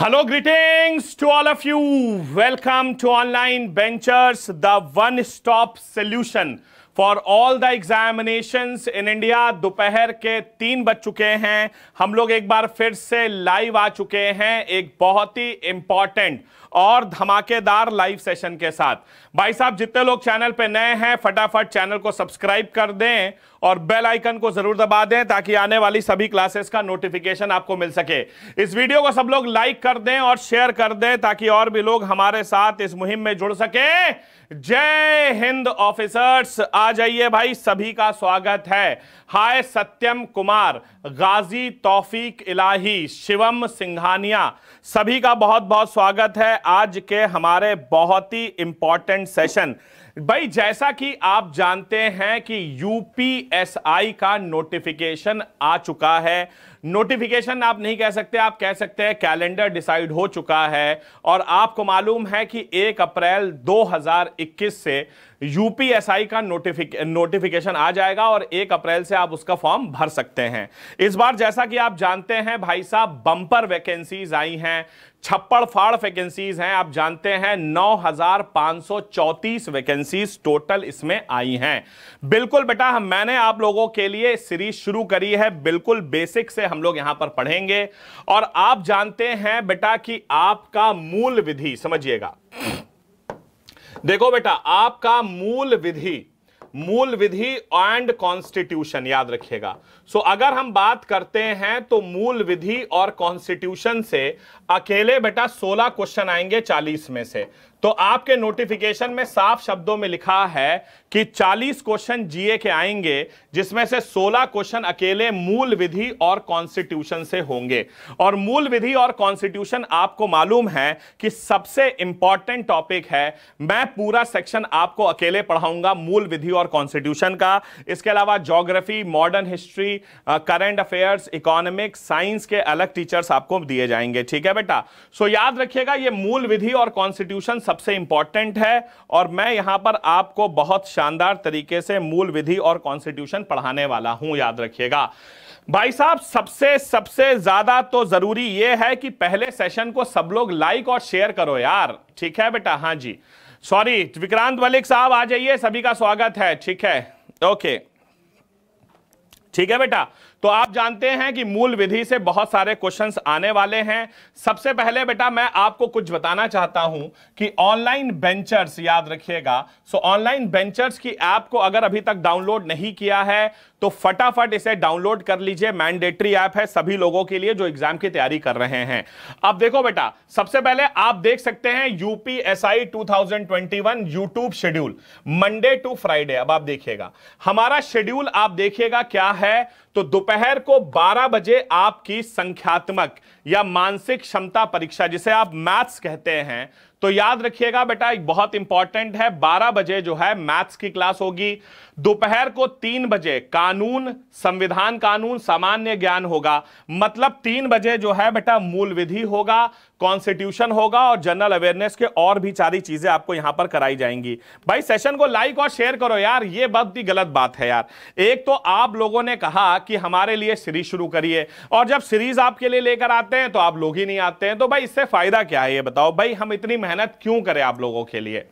Hello greetings to all of you welcome to Online Benchers the one stop solution for all the examination in India दोपहर के तीन बज चुके हैं हम लोग एक बार फिर से लाइव आ चुके हैं एक बहुत ही इंपॉर्टेंट और धमाकेदार लाइव सेशन के साथ भाई साहब जितने लोग चैनल पे नए हैं फटाफट चैनल को सब्सक्राइब कर दें और बेल आइकन को जरूर दबा दें ताकि आने वाली सभी क्लासेस का नोटिफिकेशन आपको मिल सके इस वीडियो को सब लोग लाइक कर दें और शेयर कर दें ताकि और भी लोग हमारे साथ इस मुहिम में जुड़ सके जय हिंद ऑफिसर्स आ जाइए भाई सभी का स्वागत है हाय सत्यम कुमार गाजी तौफीक इलाही शिवम सिंघानिया सभी का बहुत बहुत स्वागत है आज के हमारे बहुत ही इंपॉर्टेंट सेशन भाई जैसा कि आप जानते हैं कि यूपीएसआई का नोटिफिकेशन आ चुका है नोटिफिकेशन आप नहीं कह सकते आप कह सकते हैं कैलेंडर डिसाइड हो चुका है और आपको मालूम है कि 1 अप्रैल 2021 से यूपीएसआई का नोटिफिक नोटिफिकेशन आ जाएगा और 1 अप्रैल से आप उसका फॉर्म भर सकते हैं इस बार जैसा कि आप जानते हैं भाई साहब बंपर वैकेंसीज आई हैं छप्पड़ फाड़ वैकेंसीज हैं आप जानते हैं चौतीस वैकेंसीज टोटल इसमें आई हैं बिल्कुल बेटा हम मैंने आप लोगों के लिए सीरीज शुरू करी है बिल्कुल बेसिक से हम लोग यहां पर पढ़ेंगे और आप जानते हैं बेटा कि आपका मूल विधि समझिएगा देखो बेटा आपका मूल विधि मूल विधि एंड कॉन्स्टिट्यूशन याद रखिएगा सो so, अगर हम बात करते हैं तो मूल विधि और कॉन्स्टिट्यूशन से अकेले बेटा 16 क्वेश्चन आएंगे 40 में से तो आपके नोटिफिकेशन में साफ शब्दों में लिखा है कि 40 क्वेश्चन जीए के आएंगे जिसमें से 16 क्वेश्चन अकेले मूल विधि और कॉन्स्टिट्यूशन से होंगे और मूल विधि और कॉन्स्टिट्यूशन आपको मालूम है कि सबसे इंपॉर्टेंट टॉपिक है मैं पूरा सेक्शन आपको अकेले पढ़ाऊंगा मूल विधि और कॉन्स्टिट्यूशन का इसके अलावा geography modern history current affairs economics science के अलग टीचर्स आपको दिए जाएंगे ठीक है बेटा सो याद रखिएगा ये मूल विधि और कॉन्स्टिट्यूशन सबसे इंपॉर्टेंट है और मैं यहां पर आपको बहुत शानदार तरीके से मूल विधि और कॉन्स्टिट्यूशन पढ़ाने वाला हूं याद रखिएगा भाई साहब सबसे सबसे ज्यादा तो जरूरी यह है कि पहले सेशन को सब लोग लाइक और शेयर करो यार ठीक है बेटा हाँ जी सॉरी विक्रांत मलिक साहब आ जाइए सभी का स्वागत है ठीक है ओके ठीक है बेटा तो आप जानते हैं कि मूल विधि से बहुत सारे क्वेश्चंस आने वाले हैं सबसे पहले बेटा मैं आपको कुछ बताना चाहता हूं कि ऑनलाइन बेंचर्स याद रखिएगा सो ऑनलाइन बेंचर्स की ऐप को अगर अभी तक डाउनलोड नहीं किया है तो फटाफट इसे डाउनलोड कर लीजिए मैंडेटरी ऐप है सभी लोगों के लिए जो एग्जाम की तैयारी कर रहे हैं अब देखो बेटा सबसे पहले आप देख सकते हैं UPSI 2021 YouTube schedule Monday to Friday अब आप देखिएगा हमारा शेड्यूल आप देखिएगा क्या है तो दोपहर को 12 बजे आपकी संख्यात्मक या मानसिक क्षमता परीक्षा जिसे आप मैथ्स कहते हैं तो याद रखिएगा बेटा बहुत इंपॉर्टेंट है 12 बजे जो है मैथ्स की क्लास होगी दोपहर को तीन बजे कानून संविधान कानून सामान्य ज्ञान होगा मतलब तीन बजे जो है बेटा मूल विधि होगा कॉन्स्टिट्यूशन होगा और जनरल अवेयरनेस के और भी सारी चीजें आपको यहां पर कराई जाएंगी भाई सेशन को लाइक और शेयर करो यार ये बहुत ही गलत बात है यार एक तो आप लोगों ने कहा कि हमारे लिए सीरीज शुरू करिए और जब सीरीज आपके लिए लेकर आते हैं तो आप लोग ही नहीं आते हैं तो भाई इससे फायदा क्या है ये बताओ भाई हम इतनी मेहनत क्यों करें आप लोगों के लिए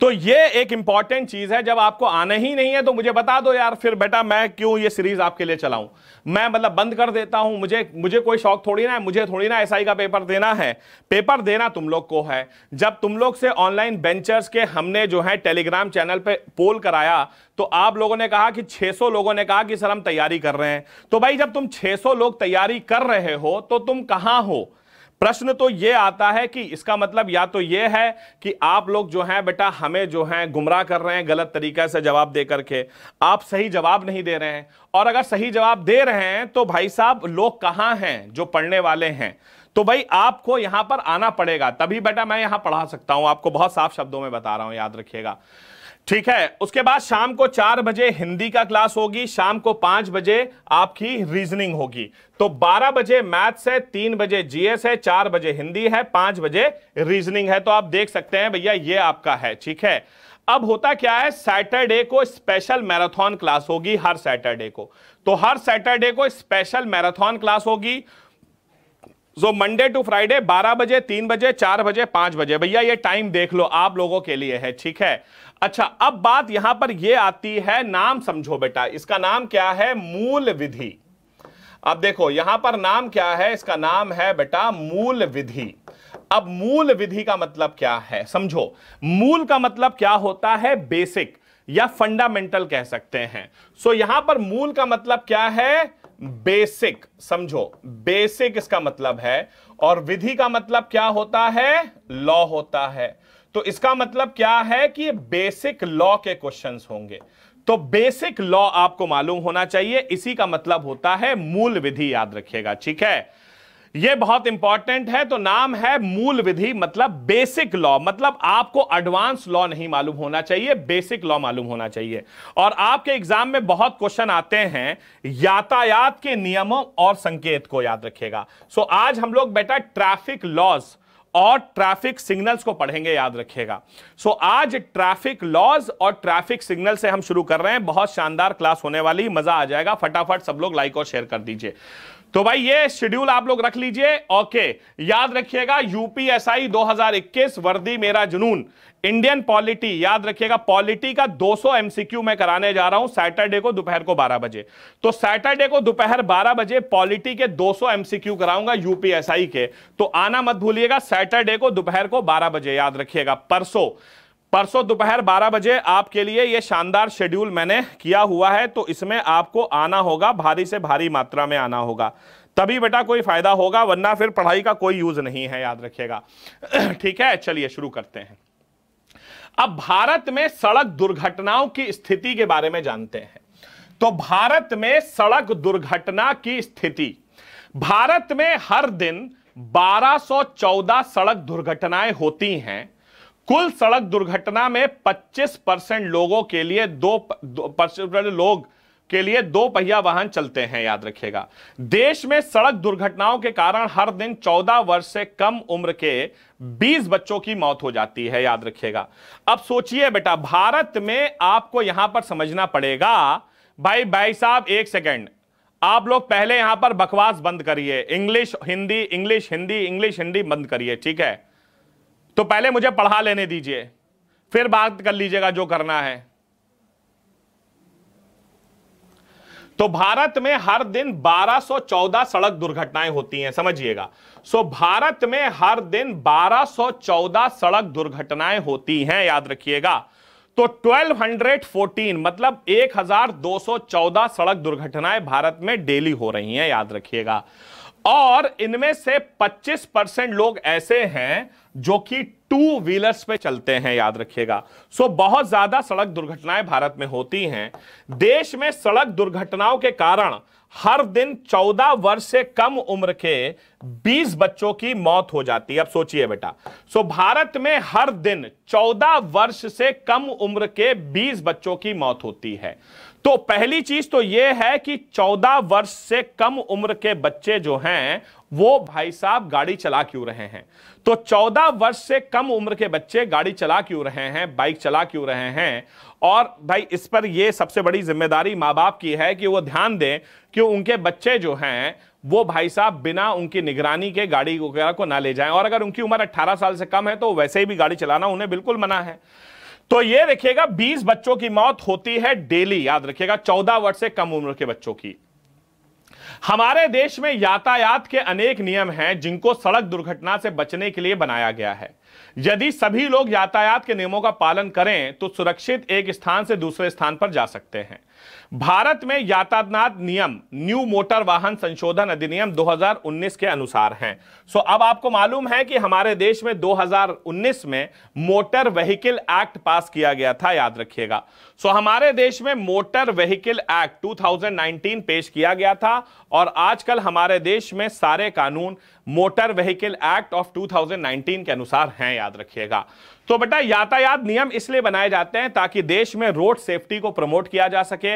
तो ये एक इंपॉर्टेंट चीज है जब आपको आना ही नहीं है तो मुझे बता दो यार फिर बेटा मैं क्यों ये सीरीज आपके लिए चलाऊं मैं मतलब बंद कर देता हूं मुझे मुझे कोई शौक थोड़ी ना है मुझे थोड़ी ना एसआई का पेपर देना है पेपर देना तुम लोग को है जब तुम लोग से ऑनलाइन बेंचर्स के हमने जो है टेलीग्राम चैनल पर पोल कराया तो आप लोगों ने कहा कि 600 लोगों ने कहा कि सर हम तैयारी कर रहे हैं तो भाई जब तुम 600 लोग तैयारी कर रहे हो तो तुम कहां हो प्रश्न तो ये आता है कि इसका मतलब या तो ये है कि आप लोग जो हैं बेटा हमें जो हैं गुमराह कर रहे हैं गलत तरीके से जवाब दे करके आप सही जवाब नहीं दे रहे हैं और अगर सही जवाब दे रहे हैं तो भाई साहब लोग कहाँ हैं जो पढ़ने वाले हैं तो भाई आपको यहां पर आना पड़ेगा तभी बेटा मैं यहां पढ़ा सकता हूं आपको बहुत साफ शब्दों में बता रहा हूं याद रखिएगा ठीक है उसके बाद शाम को चार बजे हिंदी का क्लास होगी शाम को पांच बजे आपकी रीजनिंग होगी तो बारह बजे मैथ्स है तीन बजे जीएस है चार बजे हिंदी है पांच बजे रीजनिंग है तो आप देख सकते हैं भैया ये आपका है ठीक है अब होता क्या है सैटरडे को स्पेशल मैराथन क्लास होगी हर सैटरडे को तो हर सैटरडे को स्पेशल मैराथन क्लास होगी जो मंडे टू फ्राइडे 12 बजे 3 बजे 4 बजे 5 बजे भैया ये टाइम देख लो आप लोगों के लिए है ठीक है अच्छा अब बात यहां पर यह आती है नाम समझो बेटा इसका नाम क्या है मूल विधि अब देखो यहां पर नाम क्या है इसका नाम है बेटा मूल विधि अब मूल विधि का मतलब क्या है समझो मूल का मतलब क्या होता है बेसिक या फंडामेंटल कह सकते हैं सो so, यहां पर मूल का मतलब क्या है बेसिक समझो बेसिक इसका मतलब है और विधि का मतलब क्या होता है लॉ होता है तो इसका मतलब क्या है कि बेसिक लॉ के क्वेश्चंस होंगे तो बेसिक लॉ आपको मालूम होना चाहिए इसी का मतलब होता है मूल विधि याद रखिएगा ठीक है यह बहुत इंपॉर्टेंट है तो नाम है मूल विधि मतलब बेसिक लॉ मतलब आपको एडवांस लॉ नहीं मालूम होना चाहिए बेसिक लॉ मालूम होना चाहिए और आपके एग्जाम में बहुत क्वेश्चन आते हैं यातायात के नियमों और संकेत को याद रखिएगा सो आज हम लोग बेटा ट्रैफिक लॉज और ट्रैफिक सिग्नल्स को पढ़ेंगे याद रखिएगा सो so, आज ट्रैफिक लॉज और ट्रैफिक सिग्नल से हम शुरू कर रहे हैं बहुत शानदार क्लास होने वाली मजा आ जाएगा फटाफट सब लोग लाइक और शेयर कर दीजिए तो भाई ये शेड्यूल आप लोग रख लीजिए ओके याद रखिएगा यूपीएसआई 2021 वर्दी मेरा जुनून इंडियन पॉलिटी याद रखिएगा पॉलिटी का 200 सौ एमसीक्यू मैं कराने जा रहा हूं सैटरडे को दोपहर को 12 बजे तो सैटरडे को दोपहर 12 बजे पॉलिटी के 200 सौ एमसीक्यू कराऊंगा यूपीएसआई के तो आना मत भूलिएगा सैटरडे को दोपहर को 12 बजे याद रखिएगा परसों परसों दोपहर 12 बजे आपके लिए यह शानदार शेड्यूल मैंने किया हुआ है तो इसमें आपको आना होगा भारी से भारी मात्रा में आना होगा तभी बेटा कोई फायदा होगा वरना फिर पढ़ाई का कोई यूज नहीं है याद रखिएगा ठीक है चलिए शुरू करते हैं अब भारत में सड़क दुर्घटनाओं की स्थिति के बारे में जानते हैं तो भारत में सड़क दुर्घटना की स्थिति भारत में हर दिन 1214 सड़क दुर्घटनाएं होती हैं कुल सड़क दुर्घटना में 25 परसेंट लोगों के लिए दो, दो परसेंट लोग के लिए दो पहिया वाहन चलते हैं याद रखिएगा देश में सड़क दुर्घटनाओं के कारण हर दिन 14 वर्ष से कम उम्र के 20 बच्चों की मौत हो जाती है याद रखिएगा अब सोचिए बेटा भारत में आपको यहां पर समझना पड़ेगा भाई भाई साहब एक सेकेंड आप लोग पहले यहां पर बकवास बंद करिए English Hindi English Hindi English Hindi बंद करिए ठीक है तो पहले मुझे पढ़ा लेने दीजिए फिर बात कर लीजिएगा जो करना है तो भारत में हर दिन 1214 सड़क दुर्घटनाएं होती हैं समझिएगा सो भारत में हर दिन 1214 सड़क दुर्घटनाएं होती हैं याद रखिएगा तो 1214 मतलब 1214 सड़क दुर्घटनाएं भारत में डेली हो रही हैं याद रखिएगा और इनमें से 25 परसेंट लोग ऐसे हैं जो कि टू व्हीलर्स पे चलते हैं याद रखिएगा सो बहुत ज्यादा सड़क दुर्घटनाएं भारत में होती हैं देश में सड़क दुर्घटनाओं के कारण हर दिन 14 वर्ष से कम उम्र के 20 बच्चों की मौत हो जाती है अब सोचिए बेटा सो भारत में हर दिन 14 वर्ष से कम उम्र के 20 बच्चों की मौत होती है तो पहली चीज तो यह है कि 14 वर्ष से कम उम्र के बच्चे जो हैं वो भाई साहब गाड़ी चला क्यों रहे हैं तो 14 वर्ष से कम उम्र के बच्चे गाड़ी चला क्यों रहे हैं बाइक चला क्यों रहे हैं और भाई इस पर यह सबसे बड़ी जिम्मेदारी मां बाप की है कि वो ध्यान दें कि उनके बच्चे जो हैं वो भाई साहब बिना उनकी निगरानी के गाड़ी वगैरह को ना ले जाएं और अगर उनकी उम्र 18 साल से कम है तो वैसे ही भी गाड़ी चलाना उन्हें बिल्कुल मना है तो ये देखिएगा 20 बच्चों की मौत होती है डेली याद रखिएगा 14 वर्ष से कम उम्र के बच्चों की हमारे देश में यातायात के अनेक नियम हैं जिनको सड़क दुर्घटना से बचने के लिए बनाया गया है यदि सभी लोग यातायात के नियमों का पालन करें तो सुरक्षित एक स्थान से दूसरे स्थान पर जा सकते हैं भारत में यातायात नियम न्यू मोटर वाहन संशोधन अधिनियम 2019 के अनुसार हैं सो अब आपको मालूम है कि हमारे देश में 2019 में मोटर व्हीकल एक्ट पास किया गया था याद रखिएगा सो हमारे देश में मोटर व्हीकल एक्ट 2019 पेश किया गया था और आजकल हमारे देश में सारे कानून मोटर व्हीकल एक्ट ऑफ 2019 के अनुसार हैं याद रखिएगा तो बेटा यातायात नियम इसलिए बनाए जाते हैं ताकि देश में रोड सेफ्टी को प्रमोट किया जा सके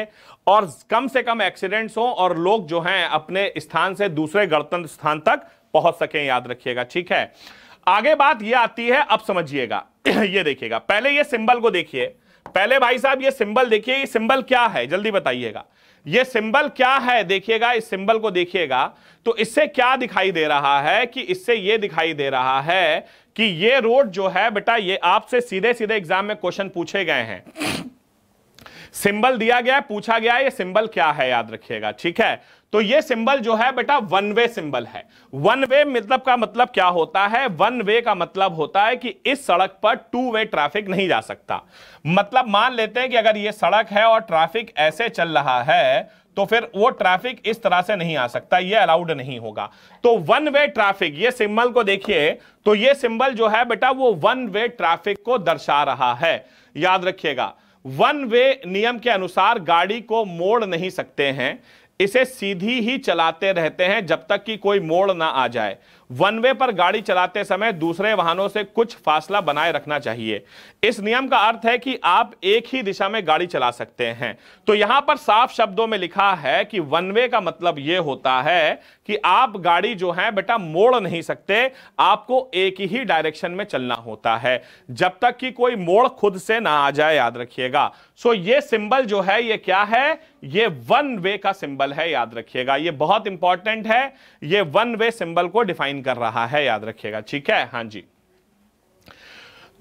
और कम से कम एक्सीडेंट्स हो और लोग जो हैं अपने स्थान से दूसरे गणतंत्र स्थान तक पहुंच सके याद रखिएगा ठीक है आगे बात यह आती है अब समझिएगा ये देखिएगा पहले ये सिंबल को देखिए पहले भाई साहब ये सिंबल देखिए ये सिंबल क्या है जल्दी बताइएगा ये सिंबल क्या है देखिएगा इस सिंबल को देखिएगा तो इससे क्या दिखाई दे रहा है कि इससे ये दिखाई दे रहा है कि ये रोड जो है बेटा ये आपसे सीधे सीधे एग्जाम में क्वेश्चन पूछे गए हैं सिंबल दिया गया पूछा गया ये सिंबल क्या है याद रखिएगा ठीक है तो ये सिंबल जो है बेटा वन वे सिंबल है वन वे मतलब का मतलब क्या होता है वन वे का मतलब होता है कि इस सड़क पर टू वे ट्रैफिक नहीं जा सकता मतलब मान लेते हैं कि अगर ये सड़क है और ट्रैफिक ऐसे चल रहा है तो फिर वो ट्रैफिक इस तरह से नहीं आ सकता ये अलाउड नहीं होगा तो वन वे ट्रैफिक ये सिंबल को देखिए तो ये सिंबल जो है बेटा वो वन वे ट्रैफिक को दर्शा रहा है याद रखिएगा वन वे नियम के अनुसार गाड़ी को मोड़ नहीं सकते हैं इसे सीधी ही चलाते रहते हैं जब तक कि कोई मोड़ ना आ जाए वन वे पर गाड़ी चलाते समय दूसरे वाहनों से कुछ फासला बनाए रखना चाहिए इस नियम का अर्थ है कि आप एक ही दिशा में गाड़ी चला सकते हैं तो यहां पर साफ शब्दों में लिखा है कि वन वे का मतलब यह होता है कि आप गाड़ी जो है बेटा मोड़ नहीं सकते आपको एक ही डायरेक्शन में चलना होता है जब तक कि कोई मोड़ खुद से ना आ जाए याद रखिएगा सो ये सिंबल जो है ये क्या है ये वन वे का सिंबल है याद रखिएगा ये बहुत इंपॉर्टेंट है ये वन वे सिंबल को डिफाइन कर रहा है याद रखिएगा ठीक है हाँ जी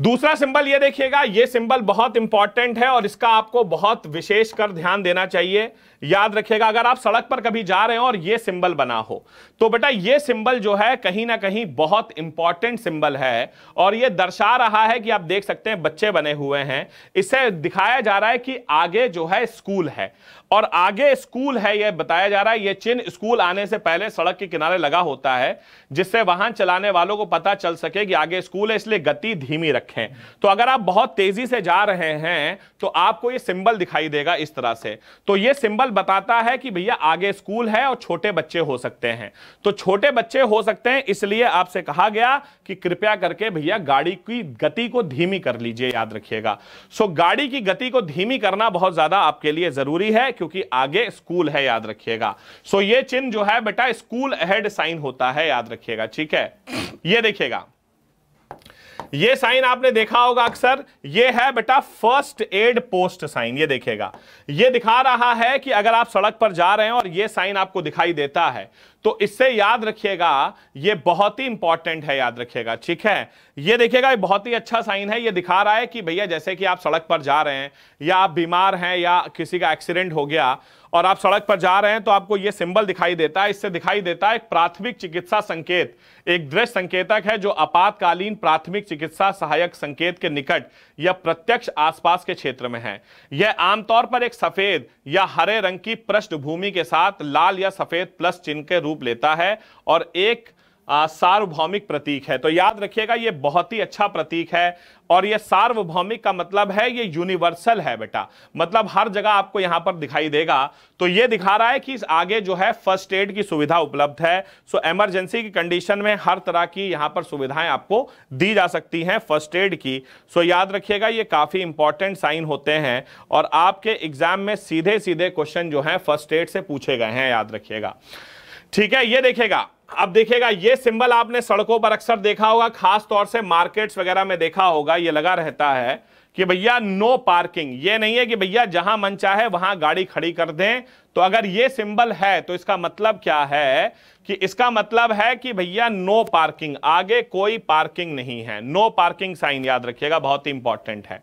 दूसरा सिंबल ये देखिएगा ये सिंबल बहुत इंपॉर्टेंट है और इसका आपको बहुत विशेष कर ध्यान देना चाहिए याद रखिएगा अगर आप सड़क पर कभी जा रहे हो और ये सिंबल बना हो तो बेटा ये सिंबल जो है कहीं ना कहीं बहुत इंपॉर्टेंट सिंबल है और ये दर्शा रहा है कि आप देख सकते हैं बच्चे बने हुए हैं इससे दिखाया जा रहा है कि आगे जो है स्कूल है और आगे स्कूल है यह बताया जा रहा है यह चिन्ह स्कूल आने से पहले सड़क के किनारे लगा होता है जिससे वाहन चलाने वालों को पता चल सके कि आगे स्कूल है इसलिए गति धीमी रखें तो अगर आप बहुत तेजी से जा रहे हैं तो आपको यह सिंबल दिखाई देगा इस तरह से तो यह सिंबल बताता है कि भैया आगे स्कूल है और छोटे बच्चे हो सकते हैं तो छोटे बच्चे हो सकते हैं इसलिए आपसे कहा गया कि कृपया करके भैया गाड़ी की गति को धीमी कर लीजिए याद रखिएगा सो गाड़ी की गति को धीमी करना बहुत ज्यादा आपके लिए जरूरी है क्योंकि आगे स्कूल है याद रखिएगा सो so, ये चिन्ह जो है बेटा स्कूल हेड साइन होता है याद रखिएगा ठीक है ये देखिएगा ये साइन आपने देखा होगा अक्सर ये है बेटा फर्स्ट एड पोस्ट साइन ये देखेगा ये दिखा रहा है कि अगर आप सड़क पर जा रहे हैं और ये साइन आपको दिखाई देता है तो इससे याद रखिएगा ये बहुत ही इंपॉर्टेंट है याद रखिएगा ठीक है ये देखिएगा ये बहुत ही अच्छा साइन है ये दिखा रहा है कि भैया जैसे कि आप सड़क पर जा रहे हैं या आप बीमार हैं या किसी का एक्सीडेंट हो गया और आप सड़क पर जा रहे हैं तो आपको ये सिंबल दिखाई देता है इससे दिखाई देता है एक प्राथमिक चिकित्सा संकेत एक दृश्य संकेतक है जो आपातकालीन प्राथमिक चिकित्सा सहायक संकेत के निकट या प्रत्यक्ष आसपास के क्षेत्र में है यह आमतौर पर एक सफेद या हरे रंग की पृष्ठभूमि के साथ लाल या सफेद प्लस चिन्ह के रूप रूप लेता है और एक सार्वभौमिक प्रतीक है तो याद रखिएगा ये बहुत ही अच्छा प्रतीक है और ये सार्वभौमिक का मतलब है ये यूनिवर्सल है बेटा मतलब हर जगह आपको यहां पर दिखाई देगा तो ये दिखा रहा है कि इस आगे जो है फर्स्ट एड की सुविधा उपलब्ध है सो इमरजेंसी की कंडीशन में हर तरह की यहां पर सुविधाएं आपको दी जा सकती हैं फर्स्ट एड की सो याद रखिएगा ये काफी इंपॉर्टेंट साइन होते हैं और आपके एग्जाम में सीधे सीधे क्वेश्चन जो है फर्स्ट एड से पूछे गए हैं याद रखिएगा ठीक है ये देखेगा अब देखिएगा ये सिंबल आपने सड़कों पर अक्सर देखा होगा खास तौर से मार्केट्स वगैरह में देखा होगा ये लगा रहता है कि भैया नो पार्किंग ये नहीं है कि भैया जहां मन चाहे वहां गाड़ी खड़ी कर दें तो अगर ये सिंबल है तो इसका मतलब क्या है कि इसका मतलब है कि भैया नो पार्किंग आगे कोई पार्किंग नहीं है नो पार्किंग साइन याद रखिएगा बहुत ही इंपॉर्टेंट है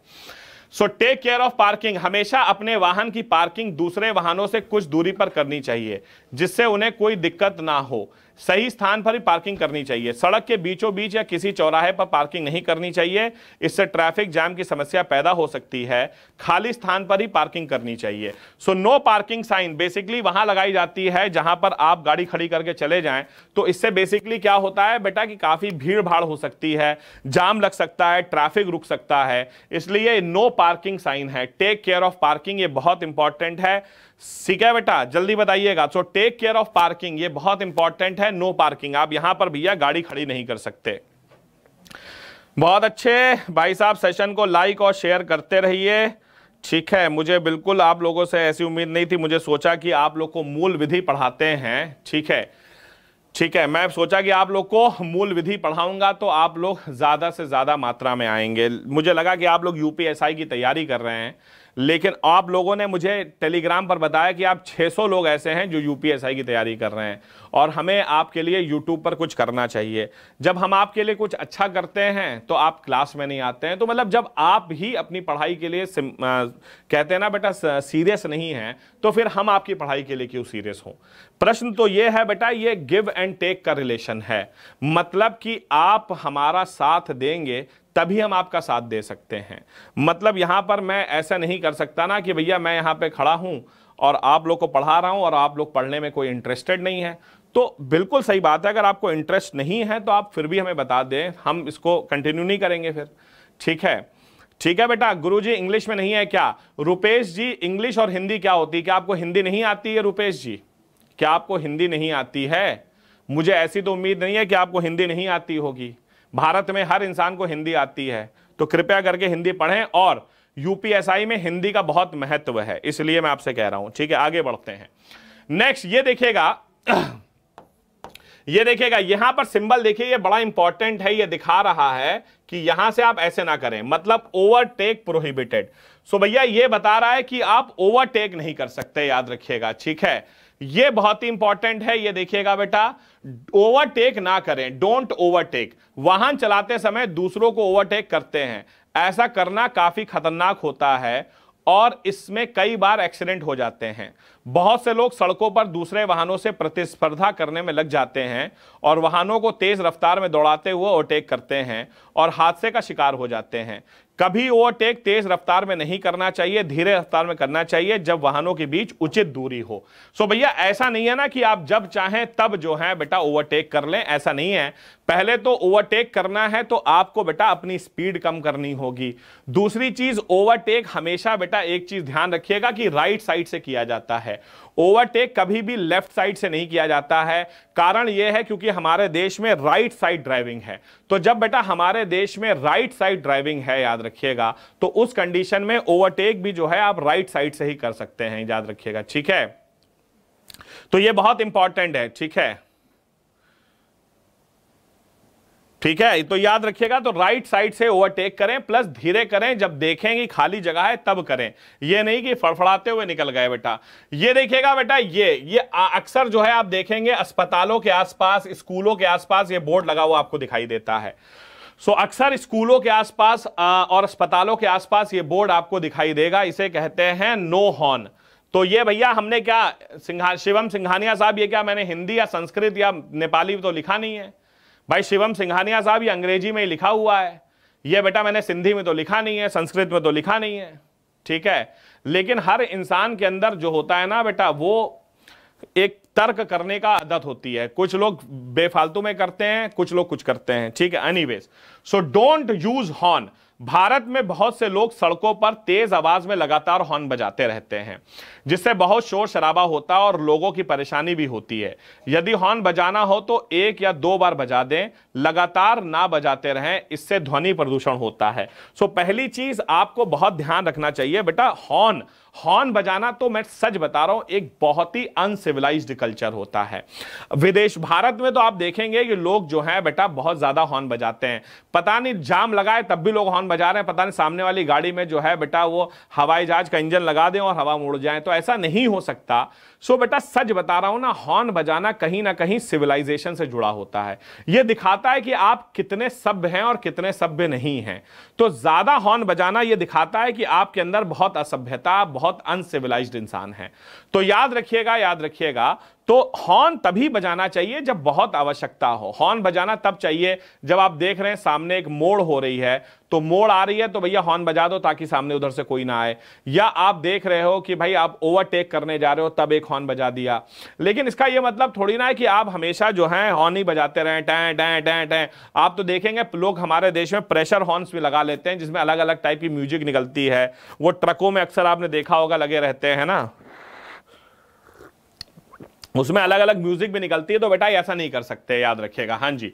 so take care of parking हमेशा अपने वाहन की पार्किंग दूसरे वाहनों से कुछ दूरी पर करनी चाहिए जिससे उन्हें कोई दिक्कत ना हो सही स्थान पर ही पार्किंग करनी चाहिए सड़क के बीचों बीच या किसी चौराहे पर पार्किंग नहीं करनी चाहिए इससे ट्रैफिक जाम की समस्या पैदा हो सकती है खाली स्थान पर ही पार्किंग करनी चाहिए so no parking sign basically वहां लगाई जाती है जहां पर आप गाड़ी खड़ी करके चले जाएं तो इससे बेसिकली क्या होता है बेटा कि काफी भीड़ भाड़ हो सकती है जाम लग सकता है ट्रैफिक रुक सकता है इसलिए नो पार्किंग साइन है टेक केयर ऑफ पार्किंग ये बहुत इंपॉर्टेंट है ठीक है बेटा जल्दी बताइएगा so take care of parking ये बहुत इंपॉर्टेंट है नो पार्किंग आप यहां पर भैया गाड़ी खड़ी नहीं कर सकते बहुत अच्छे भाई साहब सेशन को लाइक और शेयर करते रहिए ठीक है मुझे बिल्कुल आप लोगों से ऐसी उम्मीद नहीं थी मुझे सोचा कि आप लोग को मूल विधि पढ़ाते हैं ठीक है ठीक है मैं सोचा कि आप लोग को मूल विधि पढ़ाऊंगा तो आप लोग ज़्यादा से ज़्यादा मात्रा में आएंगे मुझे लगा कि आप लोग यूपीएसआई की तैयारी कर रहे हैं लेकिन आप लोगों ने मुझे टेलीग्राम पर बताया कि आप 600 लोग ऐसे हैं जो यूपीएसआई की तैयारी कर रहे हैं और हमें आपके लिए यूट्यूब पर कुछ करना चाहिए जब हम आपके लिए कुछ अच्छा करते हैं तो आप क्लास में नहीं आते हैं तो मतलब जब आप ही अपनी पढ़ाई के लिए आ, कहते हैं ना बेटा सीरियस नहीं है तो फिर हम आपकी पढ़ाई के लिए क्यों सीरियस हों प्रश्न तो ये है बेटा ये गिव एंड टेक का रिलेशन है मतलब कि आप हमारा साथ देंगे तभी हम आपका साथ दे सकते हैं मतलब यहाँ पर मैं ऐसा नहीं कर सकता ना कि भैया मैं यहाँ पे खड़ा हूँ और आप लोग को पढ़ा रहा हूँ और आप लोग पढ़ने में कोई इंटरेस्टेड नहीं है तो बिल्कुल सही बात है अगर आपको इंटरेस्ट नहीं है तो आप फिर भी हमें बता दें हम इसको कंटिन्यू नहीं करेंगे फिर ठीक है ठीक है बेटा गुरुजी इंग्लिश में नहीं है क्या रुपेश जी इंग्लिश और हिंदी क्या होती है क्या आपको हिंदी नहीं आती है रुपेश जी क्या आपको हिंदी नहीं आती है मुझे ऐसी तो उम्मीद नहीं है कि आपको हिंदी नहीं आती होगी भारत में हर इंसान को हिंदी आती है तो कृपया करके हिंदी पढ़ें और यूपीएसआई में हिंदी का बहुत महत्व है इसलिए मैं आपसे कह रहा हूं ठीक है आगे बढ़ते हैं नेक्स्ट ये देखिएगा ये देखिएगा यहां पर सिंबल देखिए ये बड़ा इंपॉर्टेंट है ये दिखा रहा है कि यहां से आप ऐसे ना करें मतलब ओवरटेक प्रोहिबिटेड सो भैया ये बता रहा है कि आप ओवरटेक नहीं कर सकते याद रखिएगा ठीक है ये बहुत ही इंपॉर्टेंट है ये देखिएगा बेटा ओवरटेक ना करें डोंट ओवरटेक वाहन चलाते समय दूसरों को ओवरटेक करते हैं ऐसा करना काफी खतरनाक होता है और इसमें कई बार एक्सीडेंट हो जाते हैं बहुत से लोग सड़कों पर दूसरे वाहनों से प्रतिस्पर्धा करने में लग जाते हैं और वाहनों को तेज रफ्तार में दौड़ाते हुए ओवरटेक करते हैं और हादसे का शिकार हो जाते हैं कभी ओवरटेक तेज रफ्तार में नहीं करना चाहिए धीरे रफ्तार में करना चाहिए जब वाहनों के बीच उचित दूरी हो सो भैया ऐसा नहीं है ना कि आप जब चाहें तब जो है बेटा ओवरटेक कर लें ऐसा नहीं है पहले तो ओवरटेक करना है तो आपको बेटा अपनी स्पीड कम करनी होगी दूसरी चीज ओवरटेक हमेशा बेटा एक चीज ध्यान रखिएगा कि राइट साइड से किया जाता है ओवरटेक कभी भी लेफ्ट साइड से नहीं किया जाता है कारण यह है क्योंकि हमारे देश में राइट साइड ड्राइविंग है तो जब बेटा हमारे देश में राइट साइड ड्राइविंग है याद रखिएगा तो उस कंडीशन में ओवरटेक भी जो है आप राइट साइड से ही कर सकते हैं याद रखिएगा ठीक है तो यह बहुत इंपॉर्टेंट है ठीक है ठीक है तो याद रखिएगा तो राइट साइड से ओवरटेक करें प्लस धीरे करें जब देखें कि खाली जगह है तब करें ये नहीं कि फड़फड़ाते हुए निकल गए बेटा ये देखिएगा बेटा ये ये अक्सर जो है आप देखेंगे अस्पतालों के आसपास स्कूलों के आसपास ये बोर्ड लगा हुआ आपको दिखाई देता है सो so, अक्सर स्कूलों के आसपास और अस्पतालों के आसपास ये बोर्ड आपको दिखाई देगा इसे कहते हैं नो हॉर्न तो ये भैया हमने क्या सिंघा शिवम सिंघानिया साहब ये क्या मैंने हिंदी या संस्कृत या नेपाली तो लिखा नहीं है भाई शिवम सिंघानिया साहब ये अंग्रेजी में ही लिखा हुआ है ये बेटा मैंने सिंधी में तो लिखा नहीं है संस्कृत में तो लिखा नहीं है ठीक है लेकिन हर इंसान के अंदर जो होता है ना बेटा वो एक तर्क करने का आदत होती है कुछ लोग बेफालतू में करते हैं कुछ लोग कुछ करते हैं ठीक है any so don't use horn भारत में बहुत से लोग सड़कों पर तेज आवाज में लगातार हॉर्न बजाते रहते हैं जिससे बहुत शोर शराबा होता है और लोगों की परेशानी भी होती है यदि हॉर्न बजाना हो तो एक या दो बार बजा दें लगातार ना बजाते रहें इससे ध्वनि प्रदूषण होता है सो पहली चीज आपको बहुत ध्यान रखना चाहिए बेटा हॉर्न हॉर्न बजाना तो मैं सच बता रहा हूं एक बहुत ही अनसिविलाइज कल्चर होता है विदेश भारत में तो आप देखेंगे कि लोग जो है बेटा बहुत ज्यादा हॉर्न बजाते हैं पता नहीं जाम लगाए तब भी लोग हॉर्न हॉर्न बजा रहे हैं पता नहीं सामने वाली गाड़ी में जो है बेटा वो हवाई जहाज का इंजन लगा दें और हवा मुड़ जाए तो ऐसा नहीं हो सकता सो बेटा सच बता रहा हूं ना हॉर्न बजाना कहीं ना कहीं सिविलाइजेशन से जुड़ा होता है यह दिखाता है कि आप कितने सभ्य हैं और कितने सभ्य नहीं हैं तो ज्यादा हॉर्न बजाना यह दिखाता है कि आपके अंदर बहुत असभ्यता बहुत अनसिविलाइज्ड इंसान है तो याद रखिएगा याद रखिएगा तो हॉर्न तभी बजाना चाहिए जब बहुत आवश्यकता हो हॉर्न बजाना तब चाहिए जब आप देख रहे हैं सामने एक मोड़ हो रही है तो मोड़ आ रही है तो भैया हॉर्न बजा दो ताकि सामने उधर से कोई ना आए या आप देख रहे हो कि भाई आप ओवरटेक करने जा रहे हो तब एक हॉर्न बजा दिया लेकिन इसका यह मतलब थोड़ी ना है कि आप हमेशा जो है हॉर्न ही बजाते रहे टै टैं टैं टैं आप तो देखेंगे लोग हमारे देश में प्रेशर हॉर्न्स भी लगा लेते हैं जिसमें अलग अलग टाइप की म्यूजिक निकलती है वो ट्रकों में अक्सर आपने देखा होगा लगे रहते हैं ना उसमें अलग अलग म्यूजिक भी निकलती है तो बेटा ऐसा नहीं कर सकते याद रखिएगा हाँ जी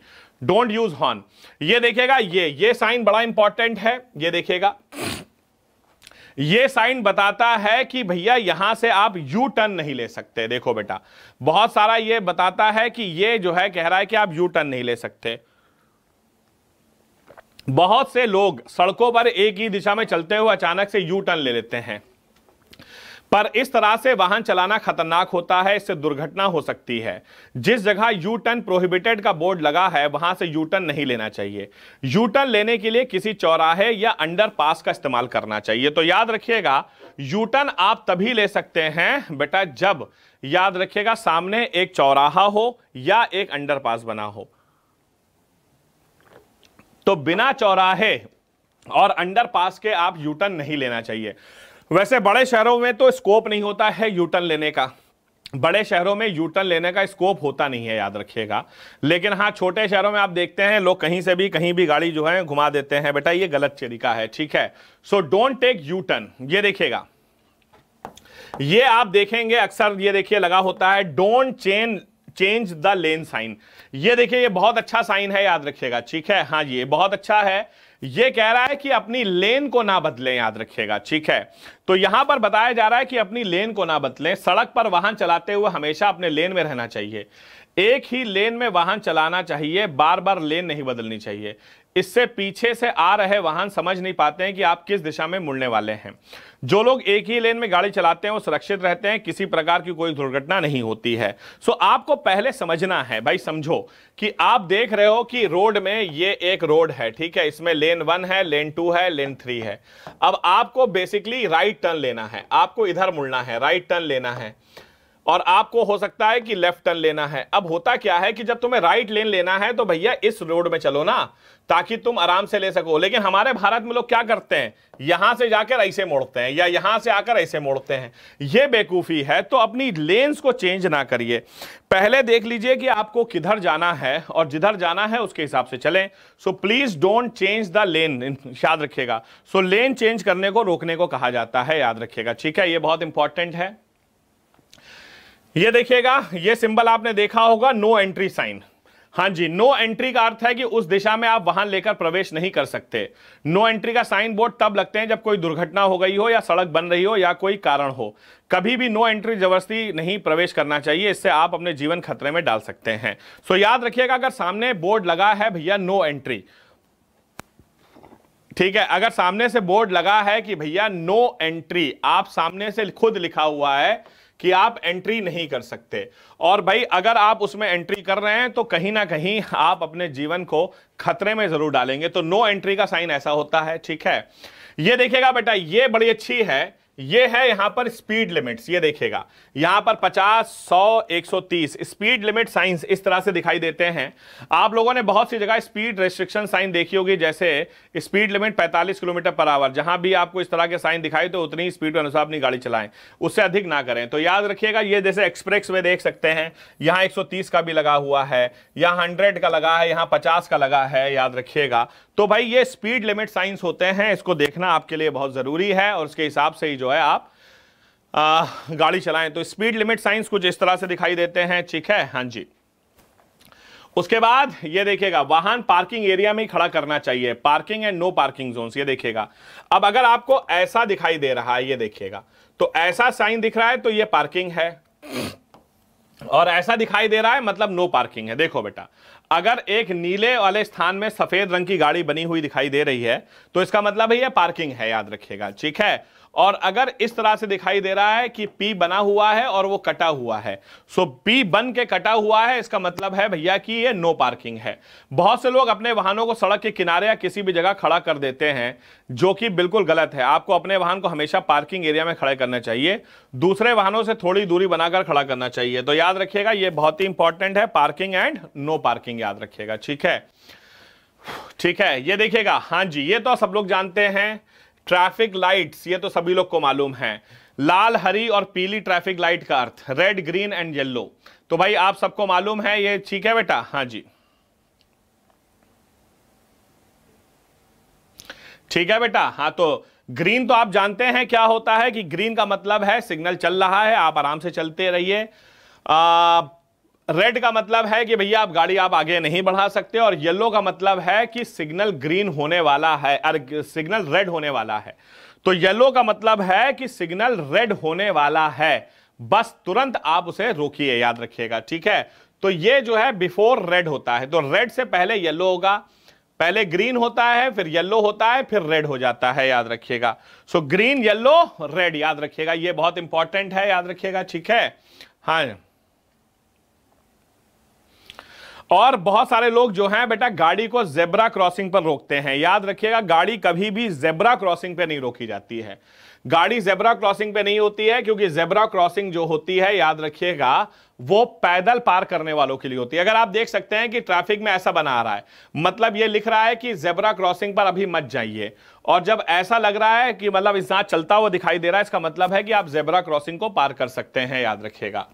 डोंट यूज हॉर्न ये देखिएगा ये ये साइन बड़ा इंपॉर्टेंट है ये देखिएगा ये साइन बताता है कि भैया यहां से आप यू टर्न नहीं ले सकते देखो बेटा बहुत सारा ये बताता है कि ये जो है कह रहा है कि आप यू टर्न नहीं ले सकते बहुत से लोग सड़कों पर एक ही दिशा में चलते हुए अचानक से यू टर्न ले लेते हैं पर इस तरह से वाहन चलाना खतरनाक होता है इससे दुर्घटना हो सकती है जिस जगह यू टर्न प्रोहिबिटेड का बोर्ड लगा है वहां से यू टर्न नहीं लेना चाहिए यू टर्न लेने के लिए किसी चौराहे या अंडरपास का इस्तेमाल करना चाहिए तो याद रखिएगा यू टर्न आप तभी ले सकते हैं बेटा जब याद रखिएगा सामने एक चौराहा हो या एक पास बना हो तो बिना चौराहे और पास के आप यूटर्न नहीं लेना चाहिए वैसे बड़े शहरों में तो स्कोप नहीं होता है यूटर्न लेने का बड़े शहरों में यूटर्न लेने का स्कोप होता नहीं है याद रखिएगा लेकिन हाँ छोटे शहरों में आप देखते हैं लोग कहीं से भी कहीं भी गाड़ी जो है घुमा देते हैं बेटा ये गलत तरीका है ठीक है सो डोंट टेक यूटर्न ये देखिएगा ये आप देखेंगे अक्सर ये देखिए लगा होता है don't chain change the lane sign ये देखिए ये बहुत अच्छा साइन है याद रखिएगा ठीक है हाँ जी ये बहुत अच्छा है ये कह रहा है कि अपनी लेन को ना बदलें याद रखिएगा ठीक है तो यहां पर बताया जा रहा है कि अपनी लेन को ना बदलें सड़क पर वाहन चलाते हुए हमेशा अपने लेन में रहना चाहिए एक ही लेन में वाहन चलाना चाहिए बार बार लेन नहीं बदलनी चाहिए इससे पीछे से आ रहे वाहन समझ नहीं पाते हैं कि आप किस दिशा में मुड़ने वाले हैं जो लोग एक ही लेन में गाड़ी चलाते हैं वो सुरक्षित रहते हैं किसी प्रकार की कोई दुर्घटना नहीं होती है सो आपको पहले समझना है भाई समझो कि आप देख रहे हो कि रोड में ये एक रोड है ठीक है इसमें लेन वन है लेन टू है लेन थ्री है अब आपको बेसिकली राइट टर्न लेना है आपको इधर मुड़ना है राइट टर्न लेना है और आपको हो सकता है कि लेफ्ट टर्न लेना है अब होता क्या है कि जब तुम्हें राइट लेन लेना है तो भैया इस रोड में चलो ना ताकि तुम आराम से ले सको लेकिन हमारे भारत में लोग क्या करते हैं यहां से जाकर ऐसे मोड़ते हैं या यहां से आकर ऐसे मोड़ते हैं ये बेकूफी है तो अपनी लेन्स को चेंज ना करिए पहले देख लीजिए कि आपको किधर जाना है और जिधर जाना है उसके हिसाब से चलें so please don't change the lane याद रखिएगा सो लेन चेंज करने को रोकने को कहा जाता है याद रखिएगा ठीक है यह बहुत इंपॉर्टेंट है ये देखिएगा ये सिंबल आपने देखा होगा नो एंट्री साइन हाँ जी नो एंट्री का अर्थ है कि उस दिशा में आप वहां लेकर प्रवेश नहीं कर सकते नो एंट्री का साइन बोर्ड तब लगते हैं जब कोई दुर्घटना हो गई हो या सड़क बन रही हो या कोई कारण हो कभी भी नो एंट्री जबरदस्ती नहीं प्रवेश करना चाहिए इससे आप अपने जीवन खतरे में डाल सकते हैं सो याद रखिएगा अगर सामने बोर्ड लगा है भैया नो एंट्री ठीक है अगर सामने से बोर्ड लगा है कि भैया नो एंट्री आप सामने से खुद लिखा हुआ है कि आप एंट्री नहीं कर सकते और भाई अगर आप उसमें एंट्री कर रहे हैं तो कहीं ना कहीं आप अपने जीवन को खतरे में जरूर डालेंगे तो नो एंट्री का साइन ऐसा होता है ठीक है ये देखिएगा बेटा ये बड़ी अच्छी है ये है यहां पर स्पीड लिमिट्स ये देखिएगा यहां पर 50 100 130 स्पीड लिमिट साइंस इस तरह से दिखाई देते हैं आप लोगों ने बहुत सी जगह स्पीड रेस्ट्रिक्शन साइन देखी होगी जैसे speed limit 45 kilometre per hour जहां भी आपको इस तरह के साइन दिखाई तो उतनी स्पीड के अनुसार अपनी गाड़ी चलाएं उससे अधिक ना करें तो याद रखिएगा ये जैसे एक्सप्रेस वे देख सकते हैं यहां एक का भी लगा हुआ है यहां हंड्रेड का लगा है यहां पचास का लगा है याद रखिएगा तो भाई ये स्पीड लिमिट साइंस होते हैं इसको देखना आपके लिए बहुत जरूरी है और उसके हिसाब से ही जो है आप आ, गाड़ी चलाएं तो स्पीड लिमिट साइंस कुछ इस तरह से दिखाई देते हैं ठीक है हाँ जी उसके बाद ये देखिएगा वाहन पार्किंग एरिया में ही खड़ा करना चाहिए parking and no parking zone ये देखिएगा अब अगर आपको ऐसा दिखाई दे रहा है ये देखिएगा तो ऐसा साइन दिख रहा है तो ये पार्किंग है और ऐसा दिखाई दे रहा है मतलब नो पार्किंग है देखो बेटा अगर एक नीले वाले स्थान में सफेद रंग की गाड़ी बनी हुई दिखाई दे रही है तो इसका मतलब है ये पार्किंग है याद रखिएगा ठीक है और अगर इस तरह से दिखाई दे रहा है कि P बना हुआ है और वो कटा हुआ है सो so, P बन के कटा हुआ है इसका मतलब है भैया कि ये नो पार्किंग है बहुत से लोग अपने वाहनों को सड़क के किनारे या किसी भी जगह खड़ा कर देते हैं जो कि बिल्कुल गलत है आपको अपने वाहन को हमेशा पार्किंग एरिया में खड़े करना चाहिए दूसरे वाहनों से थोड़ी दूरी बनाकर खड़ा करना चाहिए तो याद रखिएगा ये बहुत ही इंपॉर्टेंट है पार्किंग एंड नो पार्किंग याद रखिएगा ठीक है ठीक है ये देखिएगा हाँ जी ये तो सब लोग जानते हैं ट्रैफिक लाइट्स ये तो सभी लोग को मालूम है लाल हरी और पीली ट्रैफिक लाइट का अर्थ रेड ग्रीन एंड येलो तो भाई आप सबको मालूम है ये ठीक है बेटा हाँ जी ठीक है बेटा हाँ तो ग्रीन तो आप जानते हैं क्या होता है कि ग्रीन का मतलब है सिग्नल चल रहा है आप आराम से चलते रहिए रेड का मतलब है कि भैया आप गाड़ी आप आगे नहीं बढ़ा सकते और येलो का मतलब है कि सिग्नल ग्रीन होने वाला है और सिग्नल रेड होने वाला है तो येलो का मतलब है कि सिग्नल रेड होने वाला है बस तुरंत आप उसे रोकिए याद रखिएगा ठीक है तो ये जो है बिफोर रेड होता है तो रेड से पहले येलो होगा पहले ग्रीन होता है फिर येलो होता है फिर रेड हो जाता है याद रखिएगा सो ग्रीन येलो रेड याद रखिएगा ये बहुत इंपॉर्टेंट है याद रखिएगा ठीक है हाँ और बहुत सारे लोग जो हैं बेटा गाड़ी को जेब्रा क्रॉसिंग पर रोकते हैं याद रखिएगा गाड़ी कभी भी जेब्रा क्रॉसिंग पे नहीं रोकी जाती है गाड़ी जेब्रा क्रॉसिंग पे नहीं होती है क्योंकि जेब्रा क्रॉसिंग जो होती है याद रखिएगा वो पैदल पार करने वालों के लिए होती है अगर आप देख सकते हैं कि ट्रैफिक में ऐसा बना रहा है मतलब ये लिख रहा है कि जेब्रा क्रॉसिंग पर अभी मत जाइए और जब ऐसा लग रहा है कि मतलब इंसान चलता हुआ दिखाई दे रहा है इसका मतलब है कि आप जेब्रा क्रॉसिंग को पार कर सकते हैं याद रखिएगा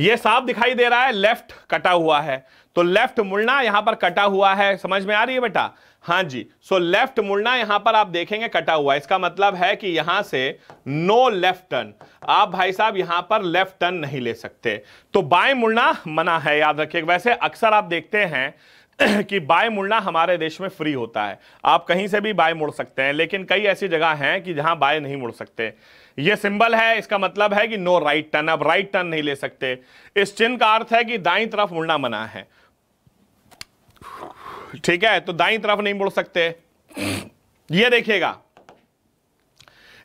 ये साफ दिखाई दे रहा है लेफ्ट कटा हुआ है तो लेफ्ट मुड़ना यहां पर कटा हुआ है समझ में आ रही है बेटा हाँ जी सो लेफ्ट मुड़ना यहां पर आप देखेंगे कटा हुआ इसका मतलब है कि यहां से नो लेफ्ट टर्न आप भाई साहब यहां पर लेफ्ट टर्न नहीं ले सकते तो बाएं मुड़ना मना है याद रखिए वैसे अक्सर आप देखते हैं कि बाय मुड़ना हमारे देश में फ्री होता है आप कहीं से भी बाय मुड़ सकते हैं लेकिन कई ऐसी जगह हैं कि जहां बाय नहीं मुड़ सकते ये सिंबल है इसका मतलब है कि नो राइट टर्न अब राइट टर्न नहीं ले सकते इस चिन्ह का अर्थ है कि दाई तरफ मुड़ना मना है ठीक है तो दाई तरफ नहीं मुड़ सकते ये देखिएगा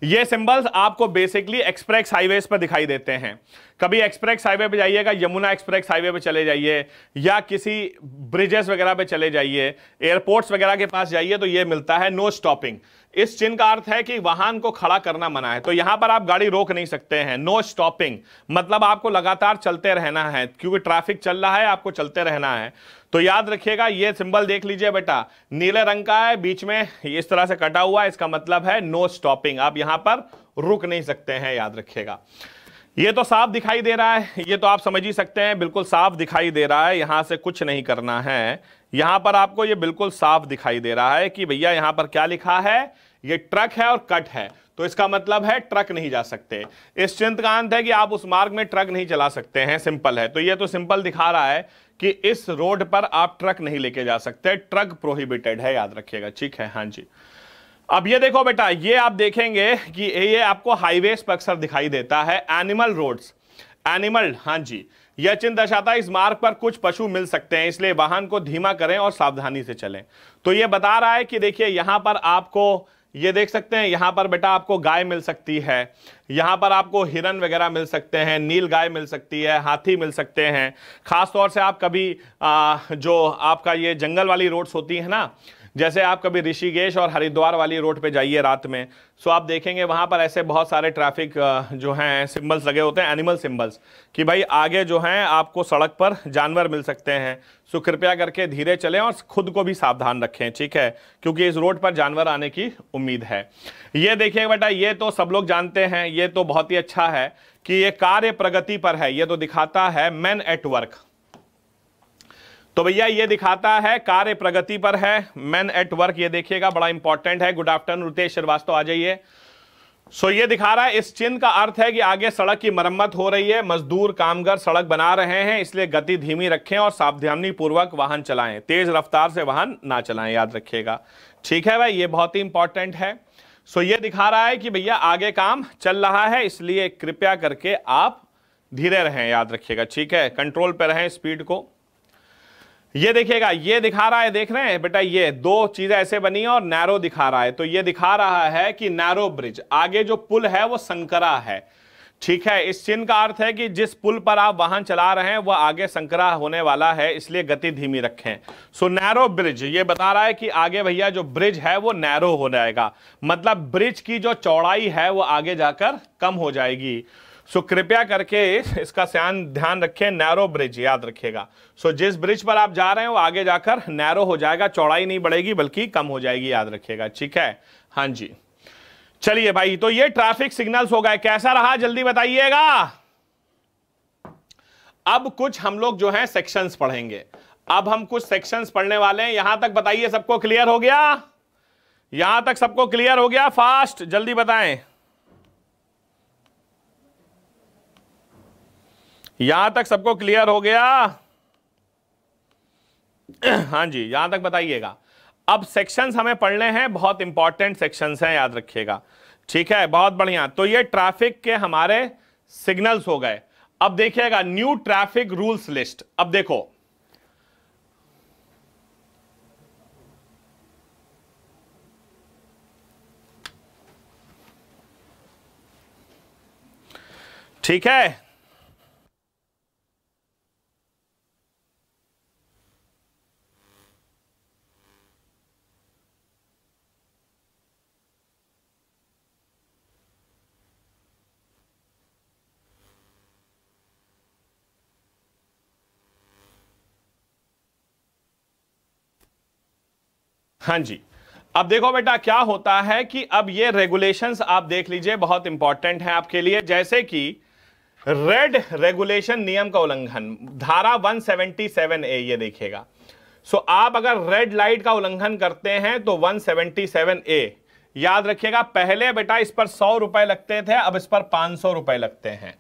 ये सिंबल्स आपको बेसिकली एक्सप्रेस हाईवे पर दिखाई देते हैं कभी एक्सप्रेस हाईवे पे जाइएगा यमुना एक्सप्रेस हाईवे पे चले जाइए या किसी ब्रिजेस वगैरह पे चले जाइए एयरपोर्ट्स वगैरह के पास जाइए तो ये मिलता है नो स्टॉपिंग इस चिन्ह का अर्थ है कि वाहन को खड़ा करना मना है तो यहां पर आप गाड़ी रोक नहीं सकते हैं नो स्टॉपिंग मतलब आपको लगातार चलते रहना है क्योंकि ट्रैफिक चल रहा है आपको चलते रहना है तो याद रखिएगा ये सिंबल देख लीजिए बेटा नीले रंग का है बीच में इस तरह से कटा हुआ इसका मतलब है नो स्टॉपिंग आप यहां पर रुक नहीं सकते हैं याद रखिएगा ये तो साफ दिखाई दे रहा है ये तो आप समझ ही सकते हैं बिल्कुल साफ दिखाई दे रहा है यहां से कुछ नहीं करना है यहां पर आपको ये बिल्कुल साफ दिखाई दे रहा है कि भैया यहां पर क्या लिखा है ये ट्रक है और कट है तो इसका मतलब है ट्रक नहीं जा सकते इस चिंत का अंत है कि आप उस मार्ग में ट्रक नहीं चला सकते हैं सिंपल है तो ये तो सिंपल दिखा रहा है कि इस रोड पर आप ट्रक नहीं लेके जा सकते ट्रक प्रोहिबिटेड है याद रखिएगा ठीक है हाँ जी अब ये देखो बेटा ये आप देखेंगे कि ये आपको हाईवे पर अक्सर दिखाई देता है एनिमल रोड्स एनिमल हाँ जी यह चिन्ह दर्शाता है इस मार्ग पर कुछ पशु मिल सकते हैं इसलिए वाहन को धीमा करें और सावधानी से चलें तो ये बता रहा है कि देखिए यहाँ पर आपको ये देख सकते हैं यहाँ पर बेटा आपको गाय मिल सकती है यहाँ पर आपको हिरन वगैरह मिल सकते हैं नील गाय मिल सकती है हाथी मिल सकते हैं खासतौर से आप कभी आ, जो आपका ये जंगल वाली रोड्स होती है ना जैसे आप कभी ऋषिकेश और हरिद्वार वाली रोड पे जाइए रात में सो आप देखेंगे वहाँ पर ऐसे बहुत सारे ट्रैफिक जो हैं सिंबल्स लगे होते हैं एनिमल सिंबल्स कि भाई आगे जो हैं आपको सड़क पर जानवर मिल सकते हैं सो कृपया करके धीरे चलें और खुद को भी सावधान रखें ठीक है क्योंकि इस रोड पर जानवर आने की उम्मीद है ये देखिए बेटा ये तो सब लोग जानते हैं ये तो बहुत ही अच्छा है कि ये कार्य प्रगति पर है ये तो दिखाता है मैन एट वर्क तो भैया ये दिखाता है कार्य प्रगति पर है मैन एट वर्क ये देखिएगा बड़ा इंपॉर्टेंट है गुड आफ्टरनून रितेश श्रीवास्तव आ जाइए सो ये दिखा रहा है इस चिन्ह का अर्थ है कि आगे सड़क की मरम्मत हो रही है मजदूर कामगार सड़क बना रहे हैं इसलिए गति धीमी रखें और सावधानी पूर्वक वाहन चलाएं तेज रफ्तार से वाहन ना चलाएं याद रखिएगा ठीक है भाई ये बहुत ही इंपॉर्टेंट है सो ये दिखा रहा है कि भैया आगे काम चल रहा है इसलिए कृपया करके आप धीरे रहें याद रखिएगा ठीक है कंट्रोल पर रहें स्पीड को ये देखिएगा ये दिखा रहा है देख रहे हैं बेटा ये दो चीजें ऐसे बनी है और नैरो दिखा रहा है तो ये दिखा रहा है कि नैरो ब्रिज आगे जो पुल है वो संकरा है ठीक है इस चिन्ह का अर्थ है कि जिस पुल पर आप वाहन चला रहे हैं वह आगे संकरा होने वाला है इसलिए गति धीमी रखें सो नैरो ब्रिज ये बता रहा है कि आगे भैया जो ब्रिज है वो नैरो हो जाएगा मतलब ब्रिज की जो चौड़ाई है वो आगे जाकर कम हो जाएगी सो कृपया करके इसका ध्यान ध्यान रखें नैरो ब्रिज याद रखिएगा सो so, जिस ब्रिज पर आप जा रहे वो आगे जाकर नैरो हो जाएगा चौड़ाई नहीं बढ़ेगी बल्कि कम हो जाएगी याद रखिएगा ठीक है हाँ जी चलिए भाई तो ये ट्रैफिक सिग्नल्स हो गए कैसा रहा जल्दी बताइएगा अब कुछ हम लोग जो है सेक्शंस पढ़ेंगे अब हम कुछ सेक्शंस पढ़ने वाले हैं यहां तक बताइए सबको क्लियर हो गया यहां तक सबको क्लियर हो गया फास्ट जल्दी बताएं यहां तक सबको क्लियर हो गया हाँ जी यहां तक बताइएगा अब सेक्शंस हमें पढ़ने हैं बहुत इंपॉर्टेंट सेक्शंस हैं याद रखिएगा ठीक है बहुत बढ़िया तो ये ट्रैफिक के हमारे सिग्नल्स हो गए अब देखिएगा न्यू ट्रैफिक रूल्स लिस्ट अब देखो ठीक है हाँ जी अब देखो बेटा क्या होता है कि अब ये रेगुलेशंस आप देख लीजिए बहुत इंपॉर्टेंट है आपके लिए जैसे कि रेड रेगुलेशन नियम का उल्लंघन धारा 177 ए ये देखिएगा सो so, आप अगर रेड लाइट का उल्लंघन करते हैं तो 177 ए याद रखिएगा पहले बेटा इस पर सौ रुपए लगते थे अब इस पर पांच सौ रुपए लगते हैं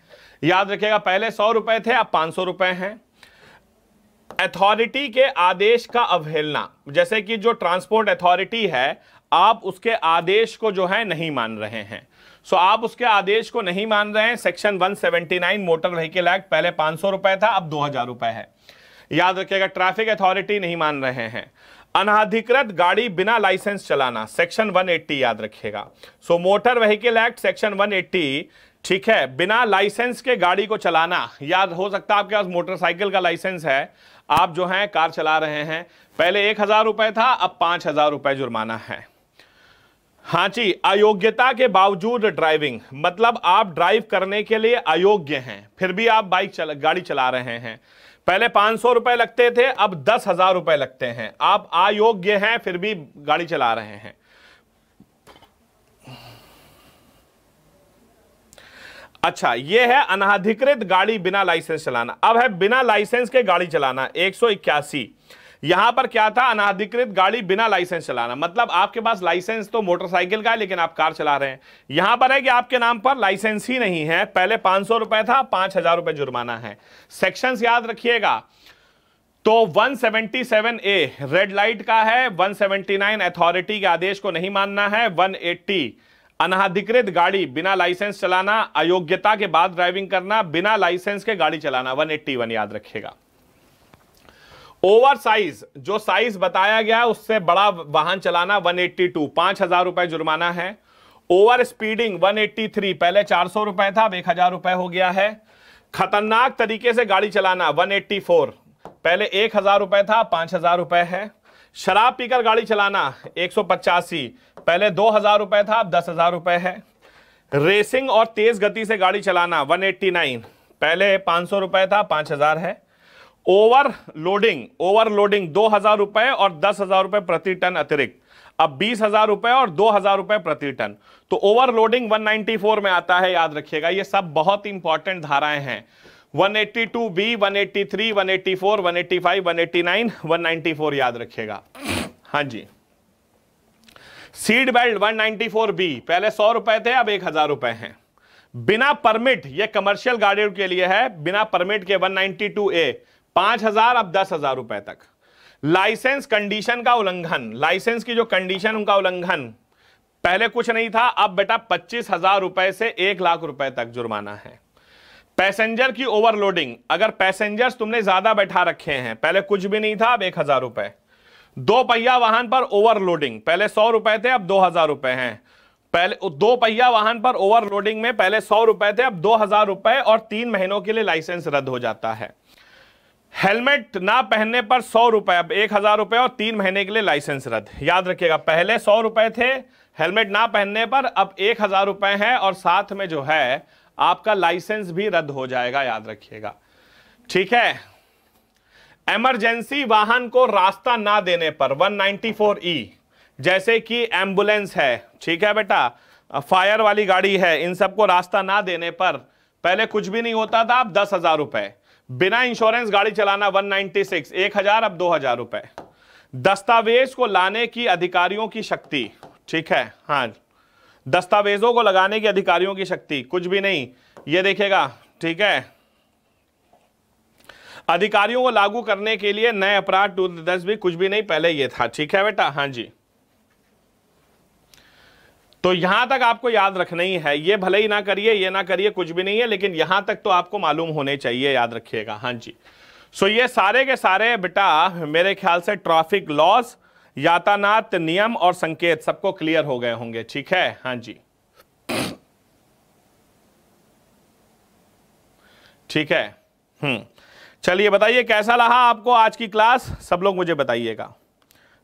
याद रखिएगा पहले सौ रुपए थे अब पांच सौ रुपए हैं अथॉरिटी के आदेश का अवहेलना जैसे कि जो ट्रांसपोर्ट अथॉरिटी है आप उसके आदेश को जो है नहीं मान रहे हैं सो so, आप उसके आदेश को नहीं मान रहे हैं सेक्शन 179 मोटर व्हीकल एक्ट पहले पांच रुपए था अब दो रुपए है याद रखिएगा ट्रैफिक अथॉरिटी नहीं मान रहे हैं अनाधिकृत गाड़ी बिना लाइसेंस चलाना सेक्शन 180 याद रखिएगा so motor vehicle act section 180 ठीक है बिना लाइसेंस के गाड़ी को चलाना याद हो सकता है आपके पास मोटरसाइकिल का लाइसेंस है आप जो हैं कार चला रहे हैं पहले एक हजार रुपए था अब पांच हजार रुपए जुर्माना है हाँ जी अयोग्यता के बावजूद ड्राइविंग मतलब आप ड्राइव करने के लिए अयोग्य हैं फिर भी आप बाइक चला, गाड़ी चला रहे हैं पहले पांच सौ रुपए लगते थे अब दस हजार रुपए लगते हैं आप अयोग्य हैं फिर भी गाड़ी चला रहे हैं अच्छा ये है अनाधिकृत गाड़ी बिना लाइसेंस चलाना अब है बिना लाइसेंस के गाड़ी चलाना एक सौ इक्यासी यहां पर क्या था अनाधिकृत गाड़ी बिना लाइसेंस चलाना मतलब आपके पास लाइसेंस तो मोटरसाइकिल का है लेकिन आप कार चला रहे हैं यहां पर है कि आपके नाम पर लाइसेंस ही नहीं है पहले पांच रुपए था पांच हजार रुपए जुर्माना है सेक्शंस याद रखिएगा तो 177 ए रेड लाइट का है 179 अथॉरिटी के आदेश को नहीं मानना है 180 एट्टी अनाधिकृत गाड़ी बिना लाइसेंस चलाना अयोग्यता के बाद ड्राइविंग करना बिना लाइसेंस के गाड़ी चलाना 181 याद रखिएगा ओवर साइज जो साइज बताया गया है उससे बड़ा वाहन चलाना 182 पांच हजार रुपए जुर्माना है ओवर स्पीडिंग 183 पहले चार सौ रुपए था अब एक हजार रुपए हो गया है खतरनाक तरीके से गाड़ी चलाना फोर पहले एक हजार रुपए था पांच हजार रुपए है शराब पीकर गाड़ी चलाना एक पहले दो हजार रुपए था अब दस हजार रुपए है रेसिंग और तेज गति से गाड़ी चलाना 189 पहले पांच सौ रुपए था पांच हजार है ओवर लोडिंग ओवर लोडिंग दो हजार रुपए और दस हजार रुपए प्रति टन अतिरिक्त अब बीस हजार रुपए और दो हजार रुपए प्रति टन तो ओवरलोडिंग 194 में आता है याद रखिएगा ये सब बहुत इंपॉर्टेंट धाराएं हैं 183 184 185 189 194 याद रखिएगा हाँ जी सीड बेल्ट फोर बी पहले सौ रुपए थे अब एक हजार रुपए हैं बिना परमिट ये कमर्शियल गाड़ियों के लिए है बिना परमिट के टू ए पांच हजार अब दस हजार रुपए तक लाइसेंस कंडीशन का उल्लंघन लाइसेंस की जो कंडीशन उनका उल्लंघन पहले कुछ नहीं था अब बेटा पच्चीस हजार रुपए से एक लाख रुपए तक जुर्माना है पैसेंजर की ओवरलोडिंग अगर पैसेंजर्स तुमने ज्यादा बैठा रखे हैं पहले कुछ भी नहीं था अब एक हजार रुपए दो पहिया वाहन पर ओवरलोडिंग पहले सौ रुपए थे अब दो हजार रुपए हैं पहले दो पहिया वाहन पर ओवरलोडिंग में पहले सौ रुपए थे अब दो हजार रुपए और तीन महीनों के लिए लाइसेंस रद्द हो जाता है हेलमेट ना पहनने पर सौ रुपए अब एक हजार रुपए और तीन महीने के लिए लाइसेंस रद्द याद रखिएगा पहले सौ रुपए थे हेलमेट ना पहनने पर अब एक हजार रुपए हैं और साथ में जो है आपका लाइसेंस भी रद्द हो जाएगा याद रखिएगा ठीक है इमरजेंसी वाहन को रास्ता ना देने पर 194 ई e, जैसे कि एम्बुलेंस है ठीक है बेटा फायर वाली गाड़ी है इन सबको रास्ता ना देने पर पहले कुछ भी नहीं होता था अब दस हजार रुपए बिना इंश्योरेंस गाड़ी चलाना 196 एक हजार अब दो हजार रुपए दस्तावेज को लाने की अधिकारियों की शक्ति ठीक है हाँ दस्तावेजों को लगाने की अधिकारियों की शक्ति कुछ भी नहीं ये देखेगा ठीक है अधिकारियों को लागू करने के लिए नए अपराध टू दस भी कुछ भी नहीं पहले ये था ठीक है बेटा हाँ जी तो यहां तक आपको याद रखना ही है ये भले ही ना करिए ये ना करिए कुछ भी नहीं है लेकिन यहां तक तो आपको मालूम होने चाहिए याद रखिएगा हाँ जी सो ये सारे के सारे बेटा मेरे ख्याल से ट्रैफिक लॉस यातानात नियम और संकेत सबको क्लियर हो गए होंगे ठीक है हाँ जी ठीक है हम्म चलिए बताइए कैसा रहा आपको आज की क्लास सब लोग मुझे बताइएगा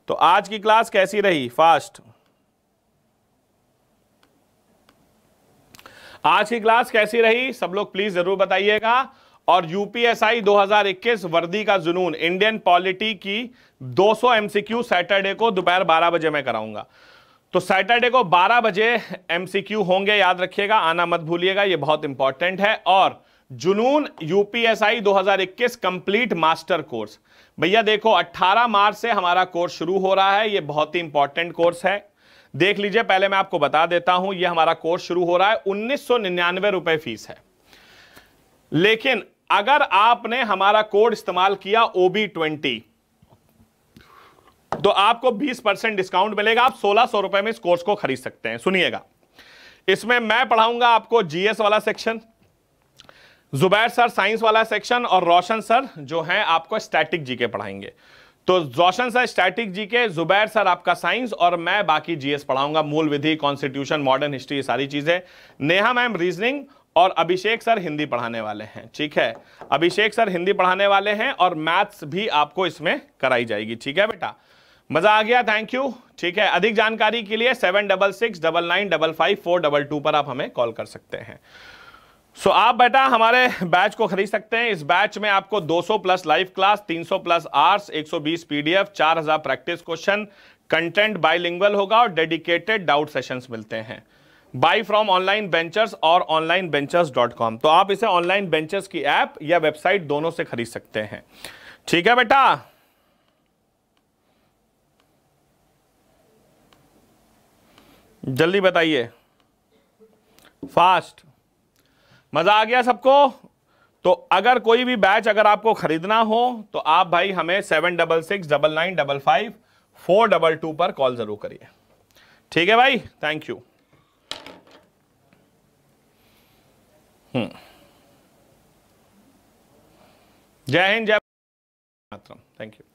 तो आज की क्लास कैसी रही फास्ट आज की क्लास कैसी रही सब लोग प्लीज जरूर बताइएगा और यूपीएसआई 2021 वर्दी का जुनून इंडियन पॉलिटी की 200 एमसीक्यू सैटरडे को दोपहर 12 बजे मैं कराऊंगा तो सैटरडे को 12 बजे एमसीक्यू होंगे याद रखिएगा आना मत भूलिएगा ये बहुत इंपॉर्टेंट है और जुनून यूपीएसआई 2021 कंप्लीट मास्टर कोर्स भैया देखो 18 मार्च से हमारा कोर्स शुरू हो रहा है ये बहुत ही इंपॉर्टेंट कोर्स है देख लीजिए पहले मैं आपको बता देता हूं ये हमारा कोर्स शुरू हो रहा है उन्नीस सौ फीस है लेकिन अगर आपने हमारा कोड इस्तेमाल किया ओबी ट्वेंटी तो आपको 20 परसेंट डिस्काउंट मिलेगा आप सोलह सौ रुपए में इस कोर्स को खरीद सकते हैं सुनिएगा इसमें मैं पढ़ाऊंगा आपको जीएस वाला सेक्शन जुबैर सर साइंस वाला सेक्शन और रोशन सर जो है आपको स्टैटिक जी के पढ़ाएंगे तो Roshan sir static GK Zubair sir आपका साइंस और मैं बाकी जीएस पढ़ाऊंगा मूल विधि कॉन्स्टिट्यूशन मॉडर्न हिस्ट्री ये सारी चीजें नेहा मैम रीजनिंग और अभिषेक सर हिंदी पढ़ाने वाले हैं ठीक है अभिषेक सर हिंदी पढ़ाने वाले हैं और मैथ्स भी आपको इसमें कराई जाएगी ठीक है बेटा मजा आ गया थैंक यू ठीक है अधिक जानकारी के लिए seven double six double nine double five four double two पर आप हमें कॉल कर सकते हैं सो so, आप बेटा हमारे बैच को खरीद सकते हैं इस बैच में आपको 200 plus live class 300 plus arts 120 PDF 4000 practice question content bilingual होगा और डेडिकेटेड डाउट सेशंस मिलते हैं बाई फ्रॉम ऑनलाइन बेंचर्स और ऑनलाइन बेंचर्स डॉट कॉम तो आप इसे ऑनलाइन बेंचर्स की ऐप या वेबसाइट दोनों से खरीद सकते हैं ठीक है बेटा जल्दी बताइए फास्ट मजा आ गया सबको तो अगर कोई भी बैच अगर आपको खरीदना हो तो आप भाई हमें seven double six double nine double five four double two पर कॉल जरूर करिए ठीक है भाई थैंक यू हम्म। जय हिंद जय मातरम थैंक यू